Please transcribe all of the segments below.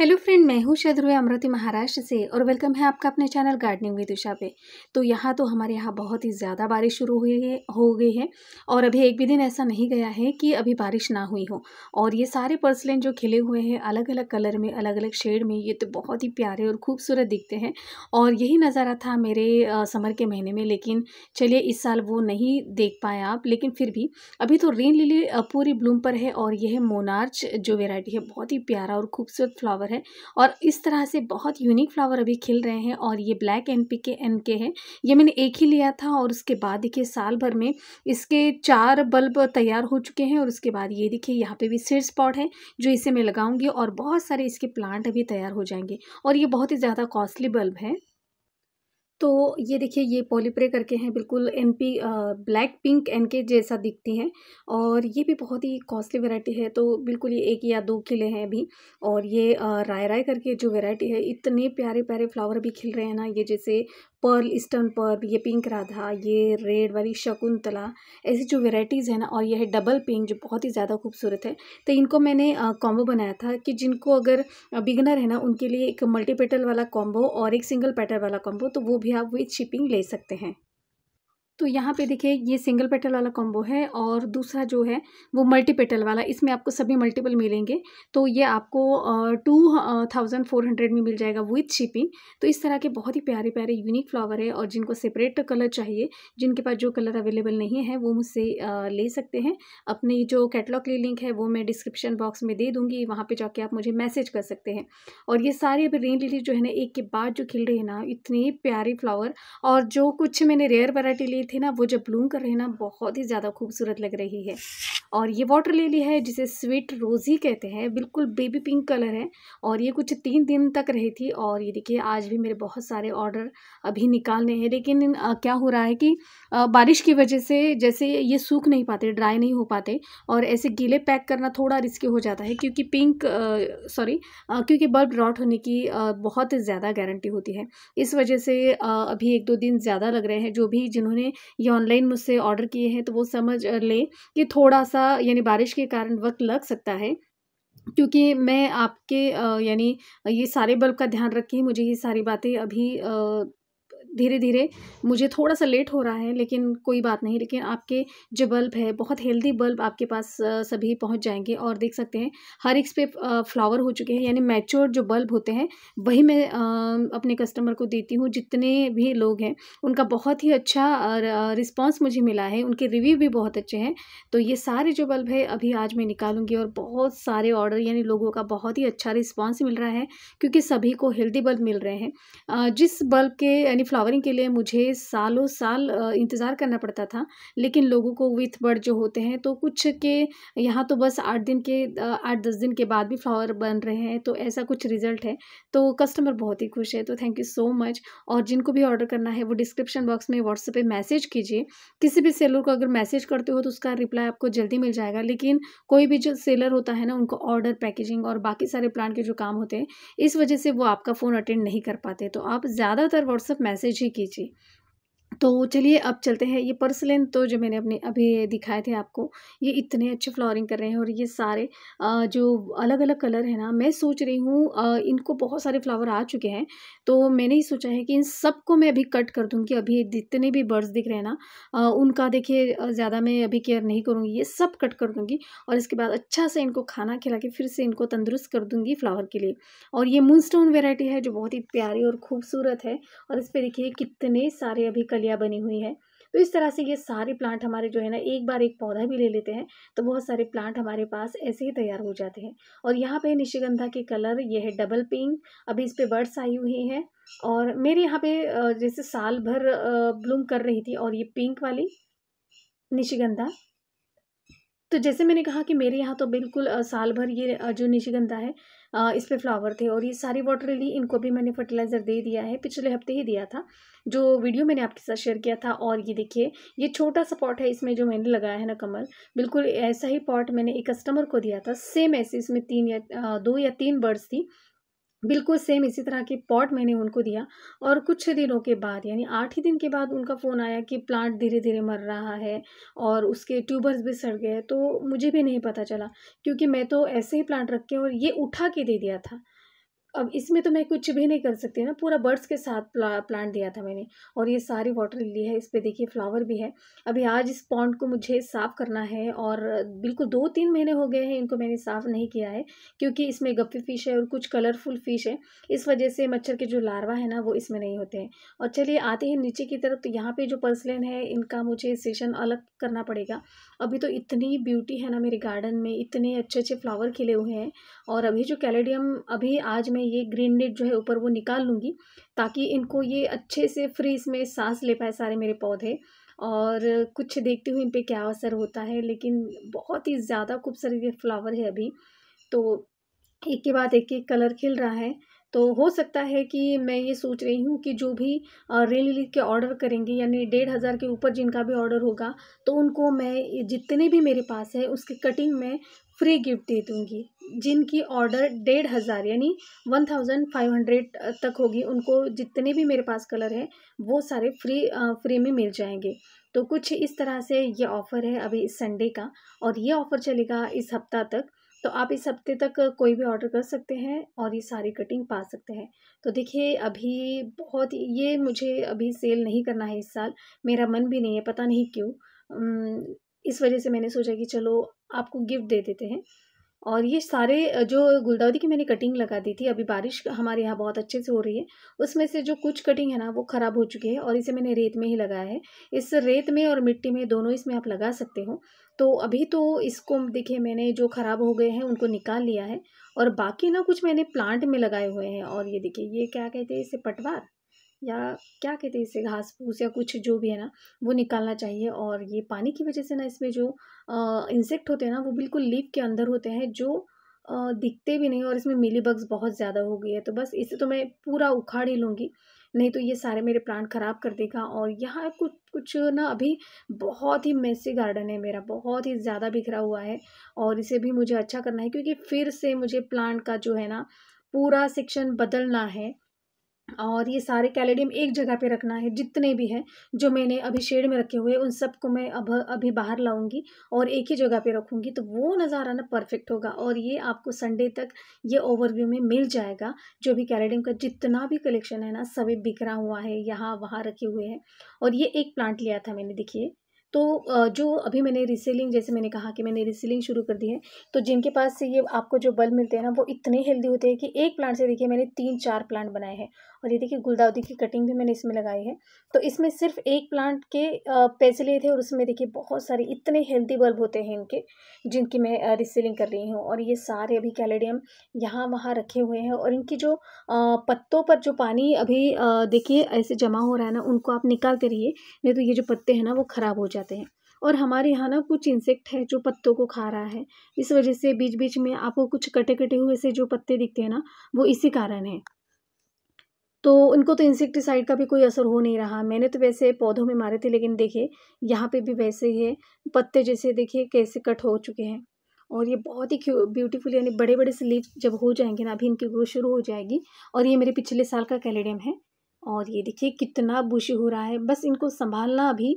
hello friend मैं हूँ शद्रु अमृति महाराष्ट्र से और वेलकम है आपका अपने चैनल गार्डनिंग विद उषा पे तो यहाँ तो हमारे यहाँ बहुत ही ज़्यादा बारिश शुरू हुई है हो गई है और अभी एक भी दिन ऐसा नहीं गया है कि अभी बारिश ना हुई हो और ये सारे पर्सलेन जो खिले हुए हैं अलग अलग कलर में अलग अलग शेड में ये तो बहुत ही प्यारे और खूबसूरत दिखते हैं और यही नज़ारा था मेरे समर के महीने में लेकिन चलिए इस साल वो नहीं देख पाए आप लेकिन फिर भी अभी तो रेन लिली पूरी ब्लूम पर है और यह मोनार्च जो वेराइटी है बहुत ही प्यारा और खूबसूरत फ्लावर फ्लावर है और इस तरह से बहुत यूनिक फ्लावर अभी खिल रहे हैं और ये black N P K N K है ये मैंने एक ही लिया था और उसके बाद देखिए साल भर में इसके चार बल्ब तैयार हो चुके हैं और उसके बाद ये देखिए यहाँ पे भी सीड स्पॉट है जो इसे मैं लगाऊंगी और बहुत सारे इसके प्लांट अभी तैयार हो जाएंगे और ये बहुत ही ज़्यादा कॉस्टली बल्ब है तो ये देखिए ये पॉलीप्रे करके हैं बिल्कुल N P black pink N K जैसा दिखती हैं और ये भी बहुत ही कॉस्टली वैरायटी है तो बिल्कुल ये एक या दो खिले हैं अभी और ये राय राय करके जो वैरायटी है इतने प्यारे प्यारे फ्लावर भी खिल रहे हैं ना ये जैसे पर्ल ईस्टर्न पर्ल ये पिंक राधा ये रेड वाली शकुंतला ऐसी जो वेराइटीज़ है ना और यह डबल पिंक जो बहुत ही ज़्यादा खूबसूरत है तो इनको मैंने कॉम्बो बनाया था कि जिनको अगर बिगनर है ना उनके लिए एक मल्टी पेटल वाला कॉम्बो और एक सिंगल पेटल वाला कॉम्बो तो वो भी आप विथ शिपिंग ले सकते हैं तो यहाँ पे देखिए ये सिंगल पेटल वाला कॉम्बो है और दूसरा जो है वो मल्टी पेटल वाला इसमें आपको सभी मल्टीपल मिलेंगे तो ये आपको टू थाउजेंड फोर हंड्रेड में मिल जाएगा विथ शिपिंग तो इस तरह के बहुत ही प्यारे प्यारे यूनिक फ्लावर है और जिनको सेपरेट कलर चाहिए जिनके पास जो कलर अवेलेबल नहीं है वो मुझसे ले सकते हैं अपनी जो कैटलॉग की लिंक है वो मैं डिस्क्रिप्शन बॉक्स में दे दूँगी वहाँ पर जाके आप मुझे मैसेज कर सकते हैं और ये सारे अभी रेन लिली जो है ना एक के बाद जो खिल रही है ना इतने प्यारे फ्लावर और जो कुछ मैंने रेयर वराइटी ली थे ना वो जब ब्लूम कर रहे हैं ना बहुत ही ज़्यादा खूबसूरत लग रही है और ये वाटर लिली है जिसे स्वीट रोज़ी कहते हैं बिल्कुल बेबी पिंक कलर है और ये कुछ तीन दिन तक रही थी और ये देखिए आज भी मेरे बहुत सारे ऑर्डर अभी निकालने हैं लेकिन क्या हो रहा है कि बारिश की वजह से जैसे ये सूख नहीं पाते ड्राई नहीं हो पाते और ऐसे गीले पैक करना थोड़ा रिस्की हो जाता है क्योंकि पिंक सॉरी क्योंकि बल्ब रॉट होने की बहुत ज़्यादा गारंटी होती है इस वजह से अभी एक दो दिन ज़्यादा लग रहे हैं जो भी जिन्होंने ये ऑनलाइन मुझसे ऑर्डर किए हैं तो वो समझ लें कि थोड़ा सा यानी बारिश के कारण वक्त लग सकता है क्योंकि मैं आपके यानी ये सारे बल्ब का ध्यान रख के मुझे ये सारी बातें अभी धीरे धीरे मुझे थोड़ा सा लेट हो रहा है लेकिन कोई बात नहीं लेकिन आपके जो बल्ब है बहुत हेल्दी बल्ब आपके पास सभी पहुंच जाएंगे और देख सकते हैं हर एक पे फ्लावर हो चुके हैं यानी मैच्योर जो बल्ब होते हैं वही मैं अपने कस्टमर को देती हूँ जितने भी लोग हैं उनका बहुत ही अच्छा रिस्पॉन्स मुझे मिला है उनके रिव्यू भी बहुत अच्छे हैं तो ये सारे जो बल्ब है अभी आज मैं निकालूंगी और बहुत सारे ऑर्डर यानी लोगों का बहुत ही अच्छा रिस्पॉन्स मिल रहा है क्योंकि सभी को हेल्दी बल्ब मिल रहे हैं जिस बल्ब के यानी फ्लावर फ्लावरिंग के लिए मुझे सालों साल इंतज़ार करना पड़ता था लेकिन लोगों को विथ बर्ड जो होते हैं तो कुछ के यहाँ तो बस आठ दिन के आठ दस दिन के बाद भी फ्लावर बन रहे हैं तो ऐसा कुछ रिज़ल्ट है तो कस्टमर बहुत ही खुश है तो थैंक यू सो मच और जिनको भी ऑर्डर करना है वो डिस्क्रिप्शन बॉक्स में व्हाट्सएप पर मैसेज कीजिए किसी भी सेलर को अगर मैसेज करते हो तो उसका रिप्लाई आपको जल्दी मिल जाएगा लेकिन कोई भी जो सेलर होता है ना उनको ऑर्डर पैकेजिंग और बाकी सारे प्लांट के जो काम होते हैं इस वजह से वो आपका फ़ोन अटेंड नहीं कर पाते तो आप ज़्यादातर व्हाट्सअप मैसेज जी कीजिए तो चलिए अब चलते हैं ये पर्सलिन तो जो मैंने अपने अभी दिखाए थे आपको ये इतने अच्छे फ्लावरिंग कर रहे हैं और ये सारे जो अलग अलग कलर है ना मैं सोच रही हूँ इनको बहुत सारे फ्लावर आ चुके हैं तो मैंने ही सोचा है कि इन सबको मैं अभी कट कर दूँगी अभी जितने भी बर्ड्स दिख रहे हैं ना उनका देखिए ज़्यादा मैं अभी केयर नहीं करूँगी ये सब कट कर दूँगी और इसके बाद अच्छा से इनको खाना खिला के फिर से इनको तंदुरुस्त कर दूँगी फ्लावर के लिए और ये मूनस्टोन वेराइटी है जो बहुत ही प्यारी और खूबसूरत है और इस पर देखिए कितने सारे अभी कलियर क्यारियाँ बनी हुई है तो इस तरह से ये सारे प्लांट हमारे जो है ना एक बार एक पौधा भी ले लेते हैं तो बहुत सारे प्लांट हमारे पास ऐसे ही तैयार हो जाते हैं और यहाँ पे निशिगंधा के कलर ये है डबल पिंक अभी इस पर बर्ड्स आई हुई हैं और मेरे यहाँ पे जैसे साल भर ब्लूम कर रही थी और ये पिंक वाली निशिगंधा तो जैसे मैंने कहा कि मेरे यहाँ तो बिल्कुल साल भर ये जो निशिगंधा है इस पर फ्लावर थे और ये सारी वाटर लिली इनको भी मैंने फर्टिलाइज़र दे दिया है पिछले हफ्ते ही दिया था जो वीडियो मैंने आपके साथ शेयर किया था और ये देखिए ये छोटा सा पॉट है इसमें जो मैंने लगाया है ना कमल बिल्कुल ऐसा ही पॉट मैंने एक कस्टमर को दिया था सेम ऐसे इसमें तीन या दो या तीन बर्ड्स थी बिल्कुल सेम इसी तरह के पॉट मैंने उनको दिया और कुछ दिनों के बाद यानी आठ ही दिन के बाद उनका फ़ोन आया कि प्लांट धीरे धीरे मर रहा है और उसके ट्यूबर्स भी सड़ गए तो मुझे भी नहीं पता चला क्योंकि मैं तो ऐसे ही प्लांट रख के और ये उठा के दे दिया था अब इसमें तो मैं कुछ भी नहीं कर सकती ना पूरा बर्ड्स के साथ प्ला, प्लांट दिया था मैंने और ये सारी वाटर लिली है इस पर देखिए फ्लावर भी है अभी आज इस पॉन्ड को मुझे साफ़ करना है और बिल्कुल दो तीन महीने हो गए हैं इनको मैंने साफ़ नहीं किया है क्योंकि इसमें गप्पी फिश है और कुछ कलरफुल फिश है इस वजह से मच्छर के जो लार्वा है ना वो इसमें नहीं होते हैं और चलिए आते हैं नीचे की तरफ तो यहाँ पर जो पर्सलेन है इनका मुझे सेशन अलग करना पड़ेगा अभी तो इतनी ब्यूटी है ना मेरे गार्डन में इतने अच्छे अच्छे फ्लावर खिले हुए हैं और अभी जो कैलेडियम अभी आज मैं ये ग्रीन नेट जो है ऊपर वो निकाल लूँगी ताकि इनको ये अच्छे से फ्री इसमें सांस ले पाए सारे मेरे पौधे और कुछ देखती हूँ इन पर क्या असर होता है लेकिन बहुत ही ज़्यादा खूबसूरत ये फ्लावर है अभी तो एक के बाद एक एक कलर खिल रहा है तो हो सकता है कि मैं ये सोच रही हूँ कि जो भी रेल रिलीफ के ऑर्डर करेंगे यानी डेढ़ हज़ार के ऊपर जिनका भी ऑर्डर होगा तो उनको मैं जितने भी मेरे पास है उसकी कटिंग में फ्री गिफ्ट दे दूँगी जिनकी ऑर्डर डेढ़ हज़ार यानी वन थाउजेंड फाइव हंड्रेड तक होगी उनको जितने भी मेरे पास कलर है वो सारे फ्री फ्री में मिल जाएंगे तो कुछ इस तरह से ये ऑफ़र है अभी इस संडे का और ये ऑफ़र चलेगा इस हफ्ता तक तो आप इस हफ्ते तक कोई भी ऑर्डर कर सकते हैं और ये सारी कटिंग पा सकते हैं तो देखिए अभी बहुत ये मुझे अभी सेल नहीं करना है इस साल मेरा मन भी नहीं है पता नहीं क्यों इस वजह से मैंने सोचा कि चलो आपको गिफ्ट दे देते हैं और ये सारे जो गुलदावरी की मैंने कटिंग लगा दी थी अभी बारिश हमारे यहाँ बहुत अच्छे से हो रही है उसमें से जो कुछ कटिंग है ना वो ख़राब हो चुकी है और इसे मैंने रेत में ही लगाया है इस रेत में और मिट्टी में दोनों इसमें आप लगा सकते हो तो अभी तो इसको देखिए मैंने जो ख़राब हो गए हैं उनको निकाल लिया है और बाकी ना कुछ मैंने प्लांट में लगाए हुए हैं और ये देखिए ये क्या कहते हैं इसे पटवार या क्या कहते हैं इसे घास फूस या कुछ जो भी है ना वो निकालना चाहिए और ये पानी की वजह से ना इसमें जो इंसेक्ट होते हैं ना वो बिल्कुल लीप के अंदर होते हैं जो आ, दिखते भी नहीं और इसमें मिली बग्स बहुत ज़्यादा हो गई है तो बस इसे तो मैं पूरा उखाड़ ही लूँगी नहीं तो ये सारे मेरे प्लांट ख़राब कर देगा और यहाँ कुछ कुछ ना अभी बहुत ही मेसी गार्डन है मेरा बहुत ही ज़्यादा बिखरा हुआ है और इसे भी मुझे अच्छा करना है क्योंकि फिर से मुझे प्लांट का जो है ना पूरा सेक्शन बदलना है और ये सारे कैलेडियम एक जगह पे रखना है जितने भी हैं जो मैंने अभी शेड में रखे हुए उन सबको मैं अब अभी बाहर लाऊंगी और एक ही जगह पे रखूंगी तो वो नज़ारा ना परफेक्ट होगा और ये आपको संडे तक ये ओवरव्यू में मिल जाएगा जो भी कैलेडियम का जितना भी कलेक्शन है ना सभी बिखरा हुआ है यहाँ वहाँ रखे हुए हैं और ये एक प्लांट लिया था मैंने देखिए तो जो अभी मैंने रिसेलिंग जैसे मैंने कहा कि मैंने रिसेलिंग शुरू कर दी है तो जिनके पास से ये आपको जो बल्ब मिलते हैं ना वो इतने हेल्दी होते हैं कि एक प्लांट से देखिए मैंने तीन चार प्लांट बनाए हैं और ये देखिए गुलदाउदी की कटिंग भी मैंने इसमें लगाई है तो इसमें सिर्फ एक प्लांट के पैसे लिए थे और उसमें देखिए बहुत सारे इतने हेल्दी बल्ब होते हैं इनके जिनकी मैं रिसेलिंग कर रही हूँ और ये सारे अभी कैलेडियम यहाँ वहाँ रखे हुए हैं और इनकी जो पत्तों पर जो पानी अभी देखिए ऐसे जमा हो रहा है ना उनको आप निकालते रहिए नहीं तो ये जो पत्ते हैं ना वो ख़राब हो जाते हैं और हमारे यहाँ ना कुछ इंसेक्ट है जो पत्तों को खा रहा है इस वजह से बीच बीच में आपको कुछ कटे कटे हुए से जो पत्ते दिखते हैं ना वो इसी कारण है तो उनको तो इंसेक्टिसाइड का भी कोई असर हो नहीं रहा मैंने तो वैसे पौधों में मारे थे लेकिन देखिए यहाँ पे भी वैसे ही है पत्ते जैसे देखिए कैसे कट हो चुके हैं और ये बहुत ही ब्यूटीफुल यानी बड़े बड़े से लीव जब हो जाएंगे ना अभी इनकी ग्रोथ शुरू हो जाएगी और ये मेरे पिछले साल का कैलेडियम है और ये देखिए कितना बुश हो रहा है बस इनको संभालना अभी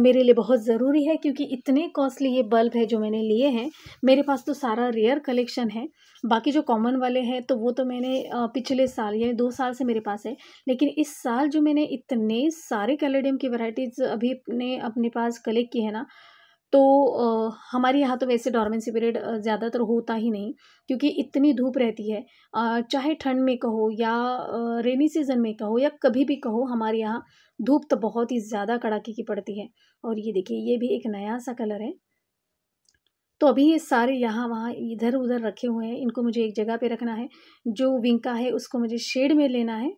मेरे लिए बहुत ज़रूरी है क्योंकि इतने कॉस्टली ये बल्ब है जो मैंने लिए हैं मेरे पास तो सारा रेयर कलेक्शन है बाकी जो कॉमन वाले हैं तो वो तो मैंने पिछले साल यानी दो साल से मेरे पास है लेकिन इस साल जो मैंने इतने सारे कैलेडियम की वराइटीज़ अभी अपने अपने पास कलेक्ट की है ना तो हमारे यहाँ तो वैसे डॉर्मेंसी पीरियड ज़्यादातर होता ही नहीं क्योंकि इतनी धूप रहती है चाहे ठंड में कहो या रेनी सीजन में कहो या कभी भी कहो हमारे यहाँ धूप तो बहुत ही ज़्यादा कड़ाके की पड़ती है और ये देखिए ये भी एक नया सा कलर है तो अभी ये सारे यहाँ वहाँ इधर उधर रखे हुए हैं इनको मुझे एक जगह पर रखना है जो विंका है उसको मुझे शेड में लेना है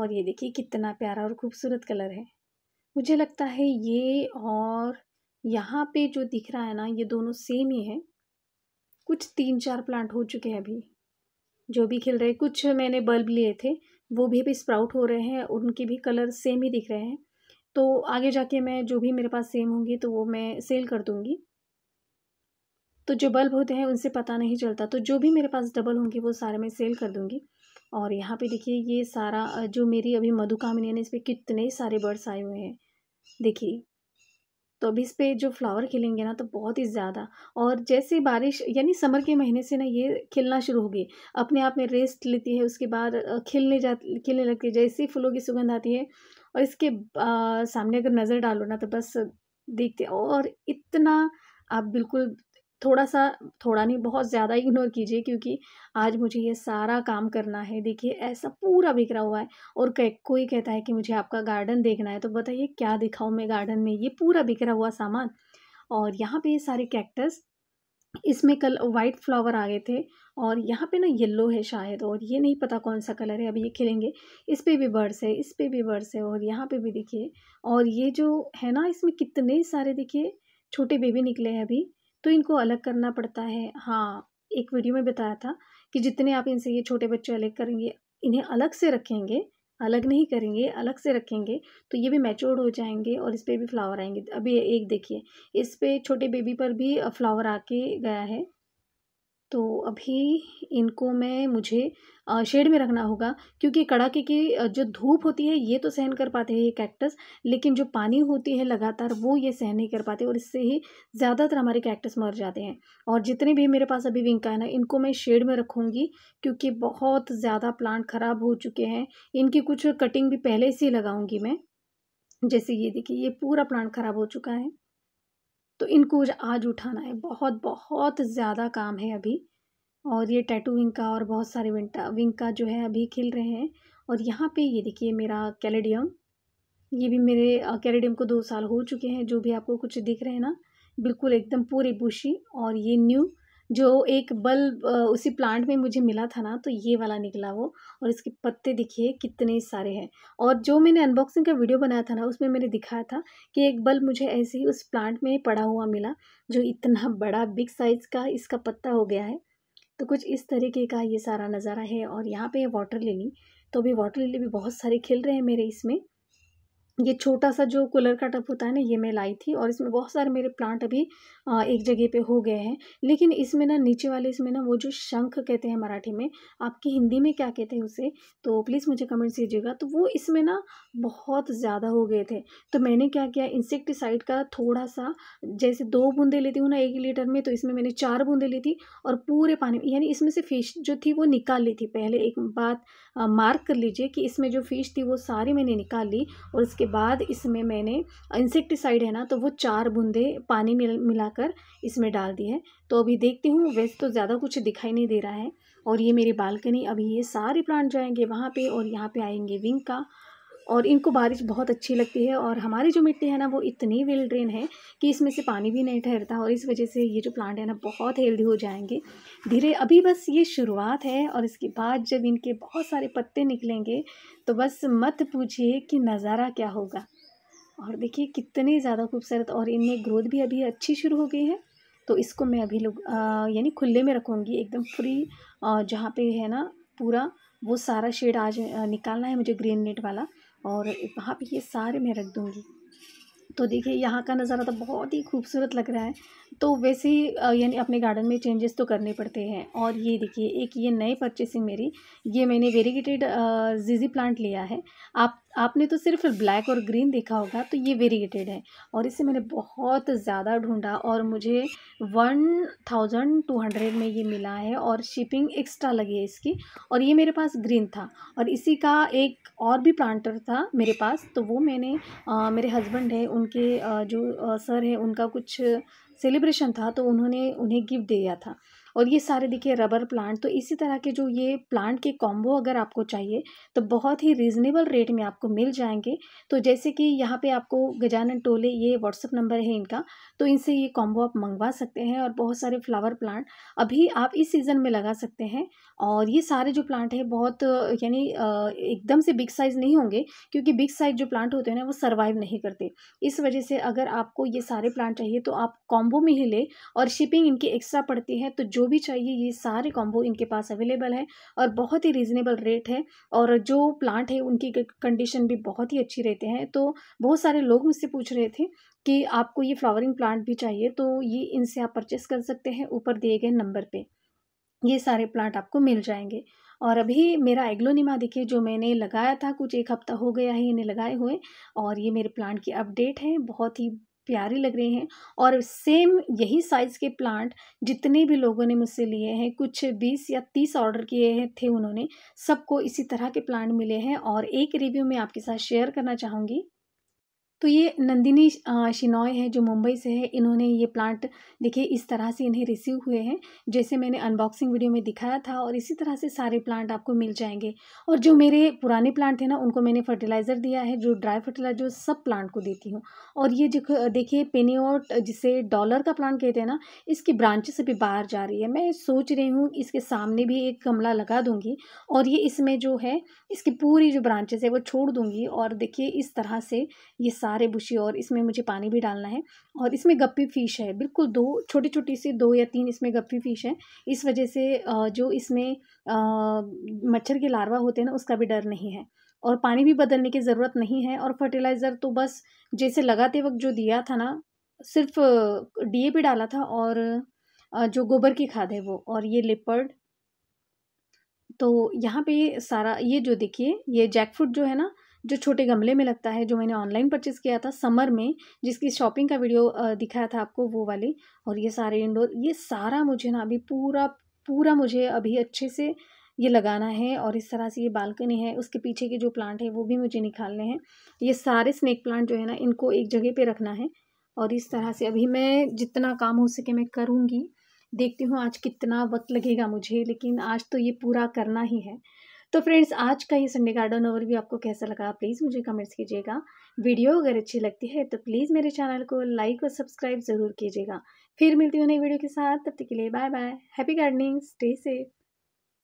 और ये देखिए कितना प्यारा और खूबसूरत कलर है मुझे लगता है ये और यहाँ पे जो दिख रहा है ना ये दोनों सेम ही है कुछ तीन चार प्लांट हो चुके हैं अभी जो भी खिल रहे कुछ मैंने बल्ब लिए थे वो भी अभी स्प्राउट हो रहे हैं और उनके भी कलर सेम ही दिख रहे हैं तो आगे जाके मैं जो भी मेरे पास सेम होंगी तो वो मैं सेल कर दूँगी तो जो बल्ब होते हैं उनसे पता नहीं चलता तो जो भी मेरे पास डबल होंगे वो सारे मैं सेल कर दूँगी और यहाँ पे देखिए ये सारा जो मेरी अभी मधुकामिनी है इस पर कितने सारे बर्ड्स आए हुए हैं देखिए तो अभी इस पर जो फ्लावर खिलेंगे ना तो बहुत ही ज़्यादा और जैसे बारिश यानी समर के महीने से ना ये खिलना शुरू होगी अपने आप में रेस्ट लेती है उसके बाद खिलने जा खिलने लगती है जैसे ही फूलों की सुगंध आती है और इसके आ, सामने अगर नज़र डालो ना तो बस देखते और इतना आप बिल्कुल थोड़ा सा थोड़ा नहीं बहुत ज़्यादा इग्नोर कीजिए क्योंकि आज मुझे ये सारा काम करना है देखिए ऐसा पूरा बिखरा हुआ है और कह, कोई कहता है कि मुझे आपका गार्डन देखना है तो बताइए क्या दिखाऊँ मैं गार्डन में ये पूरा बिखरा हुआ सामान और यहाँ पर ये सारे कैक्टस इसमें कल वाइट फ्लावर आ गए थे और यहाँ पे ना येलो है शायद और ये नहीं पता कौन सा कलर है अभी ये खिलेंगे इस पर भी बर्ड्स है इस पर भी बर्ड्स है और यहाँ पे भी देखिए और ये जो है ना इसमें कितने सारे देखिए छोटे बेबी निकले हैं अभी तो इनको अलग करना पड़ता है हाँ एक वीडियो में बताया था कि जितने आप इनसे ये छोटे बच्चे अलग करेंगे इन्हें अलग से रखेंगे अलग नहीं करेंगे अलग से रखेंगे तो ये भी मैच्योर्ड हो जाएंगे और इस पर भी फ्लावर आएंगे अभी एक देखिए इस पर छोटे बेबी पर भी फ्लावर आके गया है तो अभी इनको मैं मुझे शेड में रखना होगा क्योंकि कड़ाके की जो धूप होती है ये तो सहन कर पाते हैं ये कैक्टस लेकिन जो पानी होती है लगातार वो ये सहन नहीं कर पाते और इससे ही ज़्यादातर हमारे कैक्टस मर जाते हैं और जितने भी मेरे पास अभी विंका है ना इनको मैं शेड में रखूँगी क्योंकि बहुत ज़्यादा प्लांट ख़राब हो चुके हैं इनकी कुछ कटिंग भी पहले से ही लगाऊँगी मैं जैसे ये देखिए ये पूरा प्लांट ख़राब हो चुका है तो इनको आज उठाना है बहुत बहुत ज़्यादा काम है अभी और ये टैटू विंका और बहुत सारे विंटा विंका जो है अभी खिल रहे हैं और यहाँ पे ये देखिए मेरा कैलेडियम ये भी मेरे कैलेडियम को दो साल हो चुके हैं जो भी आपको कुछ दिख रहे हैं ना बिल्कुल एकदम पूरी बुशी और ये न्यू जो एक बल्ब उसी प्लांट में मुझे मिला था ना तो ये वाला निकला वो और इसके पत्ते देखिए कितने सारे हैं और जो मैंने अनबॉक्सिंग का वीडियो बनाया था ना उसमें मैंने दिखाया था कि एक बल्ब मुझे ऐसे ही उस प्लांट में पड़ा हुआ मिला जो इतना बड़ा बिग साइज़ का इसका पत्ता हो गया है तो कुछ इस तरीके का ये सारा नज़ारा है और यहाँ पर वाटर लिली तो अभी वाटर लिली भी बहुत सारे खिल रहे हैं मेरे इसमें ये छोटा सा जो कूलर का टप होता है ना ये मैं लाई थी और इसमें बहुत सारे मेरे प्लांट अभी एक जगह पे हो गए हैं लेकिन इसमें ना नीचे वाले इसमें ना वो जो शंख कहते हैं मराठी में आपकी हिंदी में क्या कहते हैं उसे तो प्लीज़ मुझे कमेंट कीजिएगा तो वो इसमें ना बहुत ज़्यादा हो गए थे तो मैंने क्या किया इंसेक्टिसाइड का थोड़ा सा जैसे दो बूंदे लेती हूँ ना एक लीटर में तो इसमें मैंने चार बूंदे ली थी और पूरे पानी में यानी इसमें से फ़िश जो थी वो निकाल ली थी पहले एक बात मार्क कर लीजिए कि इसमें जो फ़िश थी वो सारी मैंने निकाल ली और उसके उसके बाद इसमें मैंने इंसेक्टिसाइड है ना तो वो चार बूंदे पानी मिल मिलाकर इसमें डाल दी है तो अभी देखती हूँ वैसे तो ज़्यादा कुछ दिखाई नहीं दे रहा है और ये मेरी बालकनी अभी ये सारे प्लांट जाएंगे वहाँ पे और यहाँ पे आएंगे विंग का और इनको बारिश बहुत अच्छी लगती है और हमारी जो मिट्टी है ना वो इतनी वेल ड्रेन है कि इसमें से पानी भी नहीं ठहरता और इस वजह से ये जो प्लांट है ना बहुत हेल्दी हो जाएंगे धीरे अभी बस ये शुरुआत है और इसके बाद जब इनके बहुत सारे पत्ते निकलेंगे तो बस मत पूछिए कि नज़ारा क्या होगा और देखिए कितने ज़्यादा खूबसूरत और इनमें ग्रोथ भी अभी अच्छी शुरू हो गई है तो इसको मैं अभी लोग यानी खुले में रखूँगी एकदम फ्री जहाँ पर है ना पूरा वो सारा शेड आज निकालना है मुझे ग्रीन नेट वाला और वहाँ पे ये सारे मैं रख दूँगी तो देखिए यहाँ का नज़ारा तो बहुत ही खूबसूरत लग रहा है तो वैसे ही यानी अपने गार्डन में चेंजेस तो करने पड़ते हैं और ये देखिए एक ये नए परचेसिंग मेरी ये मैंने वेरीगेटेड जीजी प्लांट लिया है आप आपने तो सिर्फ ब्लैक और ग्रीन देखा होगा तो ये वेरीगेटेड है और इसे मैंने बहुत ज़्यादा ढूंढा और मुझे वन थाउजेंड टू हंड्रेड में ये मिला है और शिपिंग एक्स्ट्रा लगी है इसकी और ये मेरे पास ग्रीन था और इसी का एक और भी प्लांटर था मेरे पास तो वो मैंने आ, मेरे हस्बैंड है उनके आ, जो आ, सर है उनका कुछ सेलिब्रेशन था तो उन्होंने उन्हें गिफ्ट दिया था और ये सारे देखिए रबर प्लांट तो इसी तरह के जो ये प्लांट के कॉम्बो अगर आपको चाहिए तो बहुत ही रीज़नेबल रेट में आपको मिल जाएंगे तो जैसे कि यहाँ पे आपको गजानन टोले ये व्हाट्सअप नंबर है इनका तो इनसे ये कॉम्बो आप मंगवा सकते हैं और बहुत सारे फ्लावर प्लांट अभी आप इस सीज़न में लगा सकते हैं और ये सारे जो प्लांट हैं बहुत यानी एकदम से बिग साइज़ नहीं होंगे क्योंकि बिग साइज़ जो प्लांट होते हैं ना वो सर्वाइव नहीं करते इस वजह से अगर आपको ये सारे प्लांट चाहिए तो आप कॉम्बो में ही ले और शिपिंग इनकी एक्स्ट्रा पड़ती है तो जो जो भी चाहिए ये सारे कॉम्बो इनके पास अवेलेबल है और बहुत ही रीज़नेबल रेट है और जो प्लांट है उनकी कंडीशन भी बहुत ही अच्छी रहते हैं तो बहुत सारे लोग मुझसे पूछ रहे थे कि आपको ये फ्लावरिंग प्लांट भी चाहिए तो ये इनसे आप परचेस कर सकते हैं ऊपर दिए गए नंबर पर ये सारे प्लांट आपको मिल जाएंगे और अभी मेरा एग्लोनिमा देखिए जो मैंने लगाया था कुछ एक हफ्ता हो गया है इन्हें लगाए हुए और ये मेरे प्लांट की अपडेट है बहुत ही प्यारे लग रहे हैं और सेम यही साइज़ के प्लांट जितने भी लोगों ने मुझसे लिए हैं कुछ बीस या तीस ऑर्डर किए हैं थे उन्होंने सबको इसी तरह के प्लांट मिले हैं और एक रिव्यू मैं आपके साथ शेयर करना चाहूँगी तो ये नंदिनी शिनॉय है जो मुंबई से है इन्होंने ये प्लांट देखिए इस तरह से इन्हें रिसीव हुए हैं जैसे मैंने अनबॉक्सिंग वीडियो में दिखाया था और इसी तरह से सारे प्लांट आपको मिल जाएंगे और जो मेरे पुराने प्लांट थे ना उनको मैंने फर्टिलाइज़र दिया है जो ड्राई फर्टिलाइजर सब प्लांट को देती हूँ और ये जो देखिए पेनीओट जिसे डॉलर का प्लांट कहते हैं ना इसकी ब्रांचेस अभी बाहर जा रही है मैं सोच रही हूँ इसके सामने भी एक गमला लगा दूँगी और ये इसमें जो है इसकी पूरी जो ब्रांचेस है वो छोड़ दूँगी और देखिए इस तरह से ये सारे सारे बुशी और इसमें मुझे पानी भी डालना है और इसमें गप्पी फ़िश है बिल्कुल दो छोटी छोटी सी दो या तीन इसमें गप्पी फ़िश है इस वजह से जो इसमें मच्छर के लार्वा होते हैं ना उसका भी डर नहीं है और पानी भी बदलने की ज़रूरत नहीं है और फर्टिलाइज़र तो बस जैसे लगाते वक्त जो दिया था ना सिर्फ डीएपी डाला था और जो गोबर की खाद है वो और ये लेपर्ड तो यहाँ पे सारा ये जो देखिए ये जैक जो है ना जो छोटे गमले में लगता है जो मैंने ऑनलाइन परचेज़ किया था समर में जिसकी शॉपिंग का वीडियो दिखाया था आपको वो वाले और ये सारे इंडोर ये सारा मुझे ना अभी पूरा पूरा मुझे अभी अच्छे से ये लगाना है और इस तरह से ये बालकनी है उसके पीछे के जो प्लांट है वो भी मुझे निकालने हैं ये सारे स्नेक प्लांट जो है ना इनको एक जगह पे रखना है और इस तरह से अभी मैं जितना काम हो सके मैं करूँगी देखती हूँ आज कितना वक्त लगेगा मुझे लेकिन आज तो ये पूरा करना ही है तो फ्रेंड्स आज का ये संडे गार्डन ओवर भी आपको कैसा लगा प्लीज़ मुझे कमेंट्स कीजिएगा वीडियो अगर अच्छी लगती है तो प्लीज़ मेरे चैनल को लाइक और सब्सक्राइब ज़रूर कीजिएगा फिर मिलती हूँ नई वीडियो के साथ तब तक के लिए bye bye happy gardening stay safe